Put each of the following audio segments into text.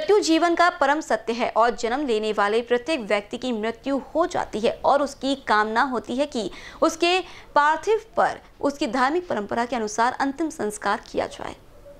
मृत्यु जीवन का परम सत्य है और जन्म लेने वाले प्रत्येक व्यक्ति की मृत्यु हो जाती है और उसकी कामना होती है कि उसके पार्थिव पर उसकी धार्मिक परंपरा के अनुसार अंतिम संस्कार किया जाए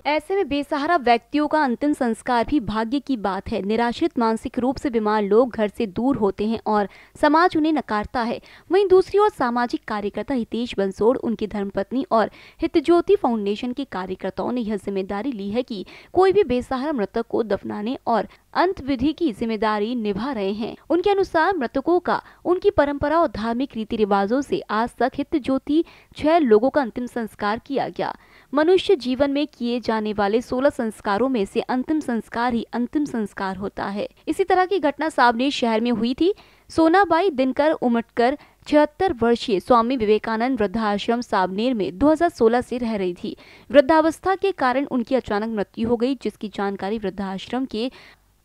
ऐसे में बेसहारा व्यक्तियों का अंतिम संस्कार भी भाग्य की बात है निराश्रित मानसिक रूप से बीमार लोग घर से दूर होते हैं और समाज उन्हें नकारता है वहीं दूसरी ओर सामाजिक कार्यकर्ता हितेश बंसोड़ उनकी धर्मपत्नी और हितज्योति फाउंडेशन के कार्यकर्ताओं ने यह जिम्मेदारी ली है कि कोई भी बेसहारा मृतक को दफनाने और अंत विधि की जिम्मेदारी निभा रहे हैं उनके अनुसार मृतकों का उनकी परम्परा और धार्मिक रीति रिवाजों से आज तक हित ज्योति छह लोगों का अंतिम संस्कार किया गया मनुष्य जीवन में किए जाने वाले सोलह संस्कारों में से अंतिम संस्कार ही अंतिम संस्कार होता है इसी तरह की घटना सावनेर शहर में हुई थी सोनाबाई दिनकर उमटकर छिहत्तर वर्षीय स्वामी विवेकानंद वृद्धाश्रम सावनेर में 2016 से रह रही थी वृद्धावस्था के कारण उनकी अचानक मृत्यु हो गई जिसकी जानकारी वृद्धाश्रम के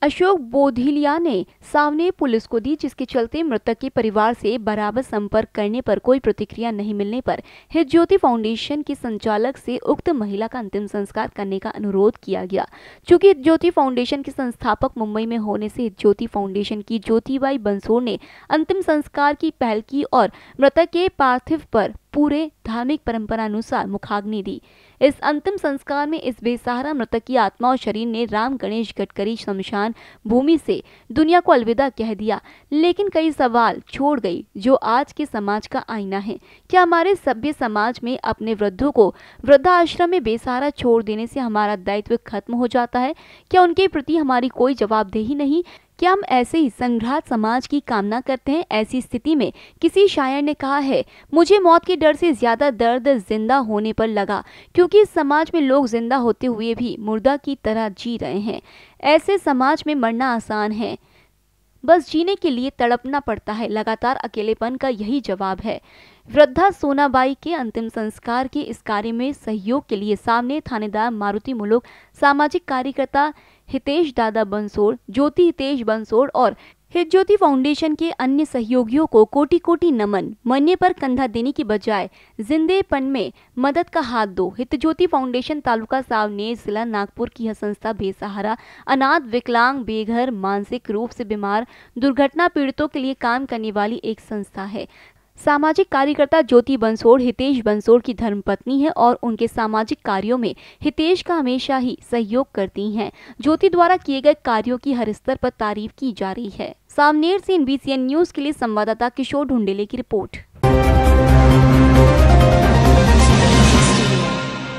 अशोक बोधिलिया ने सामने पुलिस को दी जिसके चलते मृतक के परिवार से बराबर संपर्क करने पर कोई प्रतिक्रिया नहीं मिलने पर हिज्योति फाउंडेशन के संचालक से उक्त महिला का अंतिम संस्कार करने का अनुरोध किया गया चूंकि ज्योति फाउंडेशन के संस्थापक मुंबई में होने से ज्योति फाउंडेशन की ज्योतिबाई बंसोर ने अंतिम संस्कार की पहल की और मृतक के पार्थिव पर पूरे धार्मिक परंपरा अनुसार मुखाग्नि दी इस अंतिम संस्कार में इस बेसहारा मृतक की आत्मा और शरीर ने राम गणेश गडकरी शमशान भूमि से दुनिया को अलविदा कह दिया लेकिन कई सवाल छोड़ गई जो आज के समाज का आईना है क्या हमारे सभ्य समाज में अपने वृद्धों को वृद्धाश्रम में बेसहारा छोड़ देने से हमारा दायित्व खत्म हो जाता है क्या उनके प्रति हमारी कोई जवाबदेही नहीं क्या हम ऐसे ही संघ्रात समाज की कामना करते हैं ऐसी स्थिति में किसी शायर ने कहा है मुझे मौत के डर से ज़्यादा दर्द जिंदा होने पर लगा क्योंकि इस समाज में लोग जिंदा होते हुए भी मुर्दा की तरह जी रहे हैं ऐसे समाज में मरना आसान है बस जीने के लिए तड़पना पड़ता है लगातार अकेलेपन का यही जवाब है वृद्धा सोनाबाई के अंतिम संस्कार के इस कार्य में सहयोग के लिए सामने थानेदार मारुति मुलुक सामाजिक कार्यकर्ता हितेश दादा बंसोड़ ज्योति हितेश बंसोड़ और हितज्योति फाउंडेशन के अन्य सहयोगियों को कोटि कोटि नमन मरने पर कंधा देने की बजाय जिंदेपन में मदद का हाथ दो हितज्योति फाउंडेशन तालुका सावनेर जिला नागपुर की यह संस्था बेसहारा अनाथ विकलांग बेघर मानसिक रूप से बीमार दुर्घटना पीड़ितों के लिए काम करने वाली एक संस्था है सामाजिक कार्यकर्ता ज्योति बंसोड़ हितेश बंसोड़ की धर्मपत्नी है और उनके सामाजिक कार्यों में हितेश का हमेशा ही सहयोग करती हैं ज्योति द्वारा किए गए कार्यों की हर स्तर पर तारीफ की जा रही है सामनेर से एन न्यूज के लिए संवाददाता किशोर ढुंडेले की रिपोर्ट